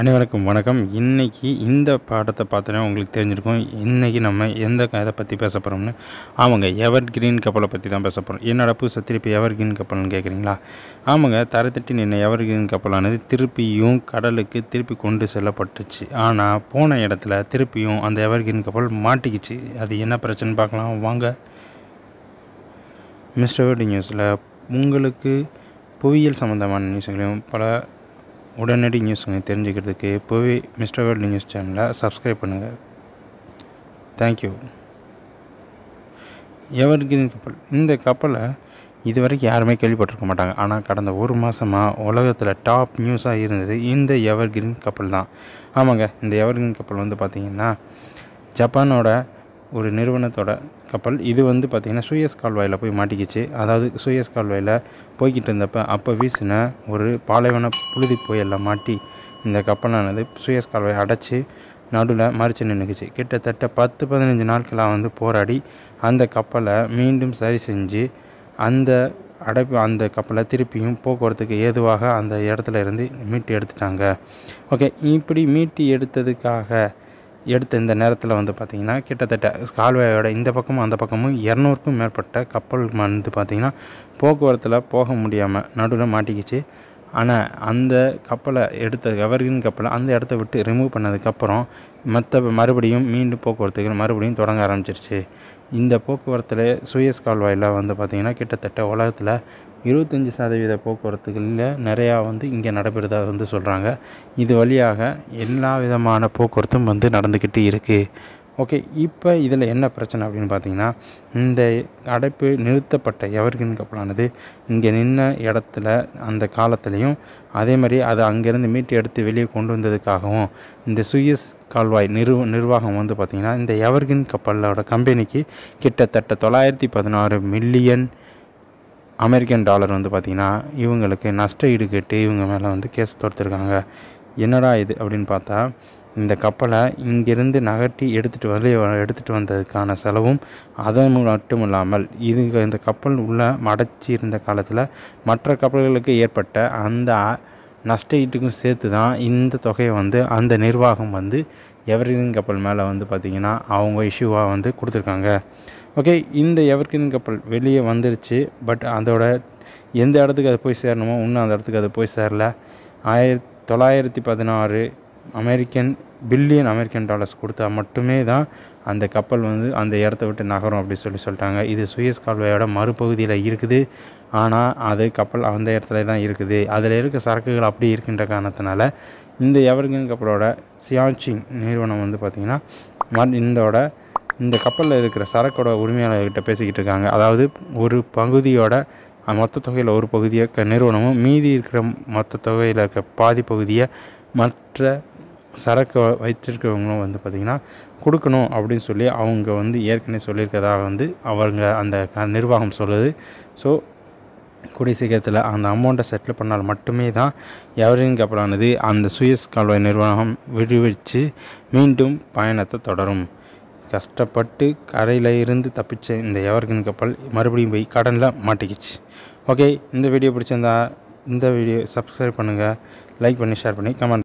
அனைவருக்கும் வணக்கம் இன்றைக்கி இந்த பாடத்தை பார்த்தோன்னா உங்களுக்கு தெரிஞ்சிருக்கும் இன்றைக்கி நம்ம எந்த இதை பற்றி பேச போகிறோம்னு ஆமாங்க எவர் கிரீன் கப்பலை பற்றி தான் பேச போகிறோம் என்னோட புதுசாக திருப்பி எவர் கிரீன் கப்பல்னு கேட்குறீங்களா ஆமாங்க தரத்தட்டி நின்று எவர் கிரீன் கப்பலானது திருப்பியும் கடலுக்கு திருப்பி கொண்டு செல்லப்பட்டுச்சு ஆனால் போன இடத்துல திருப்பியும் அந்த எவர் கிரீன் கப்பல் மாட்டிக்கிச்சு அது என்ன பிரச்சனை பார்க்கலாம் வாங்க மிஸ்டர் வேர்டு நியூஸில் உங்களுக்கு புவியியல் சம்மந்தமான நியூஸ்களையும் பல உடனடி நியூஸுங்க தெரிஞ்சுக்கிறதுக்கு இப்போவே மிஸ்டர் வேர்ல்டு நியூஸ் சேனலை சப்ஸ்கிரைப் பண்ணுங்கள் தேங்க்யூ எவர் கிரீன் கப்பல் இந்த கப்பலை இது வரைக்கும் யாருமே கேள்விப்பட்டிருக்க மாட்டாங்க ஆனால் கடந்த ஒரு மாதமாக உலகத்தில் டாப் நியூஸாக இருந்தது இந்த எவர் கிரீன் கப்பல் தான் ஆமாங்க இந்த எவர் கிரீன் கப்பல் வந்து பார்த்திங்கன்னா ஜப்பானோட ஒரு நிறுவனத்தோட கப்பல் இது வந்து பார்த்திங்கன்னா சுயஸ் கால்வாயில் போய் மாட்டிக்கிச்சு அதாவது சுயஸ் கால்வாயில் போய்கிட்டு இருந்தப்ப அப்போ வீசின ஒரு பாலைவன புழுதி புயலில் மாட்டி இந்த கப்பலானது சுயஸ் கால்வாயை அடைச்சி நடுவில் மறித்து நின்றுக்குச்சு கிட்டத்தட்ட பத்து பதினஞ்சு நாட்களாக வந்து போராடி அந்த கப்பலை மீண்டும் சரி செஞ்சு அந்த அடைப்பு அந்த கப்பலை திருப்பியும் போக்குவரத்துக்கு ஏதுவாக அந்த இடத்துல இருந்து மீட்டு எடுத்துட்டாங்க ஓகே இப்படி மீட்டு எடுத்ததுக்காக எடுத்த இந்த நேரத்தில் வந்து பார்த்திங்கன்னா கிட்டத்தட்ட கால்வாயோட இந்த பக்கமும் அந்த பக்கமும் இரநூறுக்கும் மேற்பட்ட கப்பல் வந்து பார்த்திங்கன்னா போக்குவரத்தில் போக முடியாமல் நடுவில் மாட்டிக்கிச்சு ஆனால் அந்த கப்பலை எடுத்த எவர்கின் கப்பலை அந்த இடத்த விட்டு ரிமூவ் பண்ணதுக்கப்புறம் மற்ற மறுபடியும் மீண்டும் போக்குவரத்துகள் மறுபடியும் தொடங்க ஆரம்பிச்சிருச்சு இந்த போக்குவரத்தில் சுயஸ் கால்வாயில் வந்து பார்த்திங்கன்னா கிட்டத்தட்ட உலகத்தில் இருபத்தஞ்சி சதவீத போக்குவரத்துகளில் நிறையா வந்து இங்கே நடைபெறுதா வந்து சொல்கிறாங்க இது வழியாக எல்லா விதமான போக்குவரத்தும் வந்து நடந்துக்கிட்டு இருக்குது ஓகே இப்போ இதில் என்ன பிரச்சனை அப்படின்னு பார்த்தீங்கன்னா இந்த அடைப்பு நிறுத்தப்பட்ட எவர்கின் கப்பலானது இங்கே நின்ன இடத்துல அந்த காலத்துலேயும் அதே மாதிரி அதை அங்கேருந்து மீட்டு எடுத்து வெளியே கொண்டு வந்ததுக்காகவும் இந்த சுயஸ் கால்வாய் நிறு நிர்வாகம் வந்து பார்த்திங்கன்னா இந்த எவர்கின் கப்பலோட கம்பெனிக்கு கிட்டத்தட்ட தொள்ளாயிரத்தி பதினாறு மில்லியன் அமெரிக்கன் டாலர் வந்து பார்த்திங்கன்னா இவங்களுக்கு நஷ்ட ஈடு கேட்டு இவங்க மேலே வந்து கேஸ் தொடுத்துருக்காங்க என்னடா இது அப்படின்னு பார்த்தா இந்த கப்பலை இங்கிருந்து நகர்த்தி எடுத்துகிட்டு வெளியே எடுத்துகிட்டு வந்ததுக்கான செலவும் அதன் மட்டும் இல்லாமல் இது இந்த கப்பல் உள்ளே மடச்சி இருந்த காலத்தில் மற்ற கப்பல்களுக்கு ஏற்பட்ட அந்த நஷ்ட ஈட்டுக்கும் சேர்த்து தான் இந்த தொகையை வந்து அந்த நிர்வாகம் வந்து எவர்கிரீன் கப்பல் மேலே வந்து பார்த்திங்கன்னா அவங்க இஷ்யூவாக வந்து கொடுத்துருக்காங்க ஓகே இந்த எவர்கிரீன் கப்பல் வெளியே வந்துருச்சு பட் அதோட எந்த இடத்துக்கு அது போய் சேரணுமோ இன்னும் அந்த இடத்துக்கு அது போய் சேரல ஆயிரத்தி தொள்ளாயிரத்தி பதினாறு அமெரிக்கன் பில்லியன் அமெரிக்கன் டாலர்ஸ் கொடுத்தா மட்டுமே தான் அந்த கப்பல் வந்து அந்த இடத்த விட்டு நகரும் அப்படின்னு சொல்லி சொல்லிட்டாங்க இது சுயஸ் கால்வாயோட மறுபகுதியில் இருக்குது ஆனால் அது கப்பல் அந்த இடத்துல தான் இருக்குது அதில் இருக்க சரக்குகள் அப்படி இருக்கின்ற காரணத்தினால இந்த எவர்கின் கப்பலோட சியாச்சிங் நிறுவனம் வந்து பார்த்திங்கன்னா மண் இந்தோட இந்த கப்பலில் இருக்கிற சரக்கோட உரிமையாளர்கிட்ட பேசிக்கிட்டு இருக்காங்க அதாவது ஒரு பகுதியோட மொத்த தொகையில் ஒரு பகுதியை நிறுவனமும் மீதி இருக்கிற மொத்த தொகையில் இருக்க பாதி பகுதியை மற்ற சரக்கு வைத்திருக்கிறவங்களும் வந்து பார்த்திங்கன்னா கொடுக்கணும் அப்படின்னு சொல்லி அவங்க வந்து ஏற்கனவே சொல்லியிருக்கிறதாக வந்து அவங்க அந்த நிர்வாகம் சொல்லுது ஸோ கூடிய சீக்கிரத்தில் அந்த அமௌண்ட்டை செட்டில் பண்ணால் மட்டுமே தான் எவரிங் கப்பலானது அந்த சுயஸ் கால்வாய் நிர்வாகம் விடுவிச்சு மீண்டும் பயணத்தை தொடரும் கஷ்டப்பட்டு கரையில் இருந்து தப்பிச்ச இந்த எவர்கின் கப்பல் மறுபடியும் போய் கடனில் மாட்டிக்கிச்சு ஓகே இந்த வீடியோ பிடிச்சிருந்தா இந்த வீடியோ சப்ஸ்கிரைப் பண்ணுங்கள் லைக் பண்ணி ஷேர் பண்ணி கமெண்ட்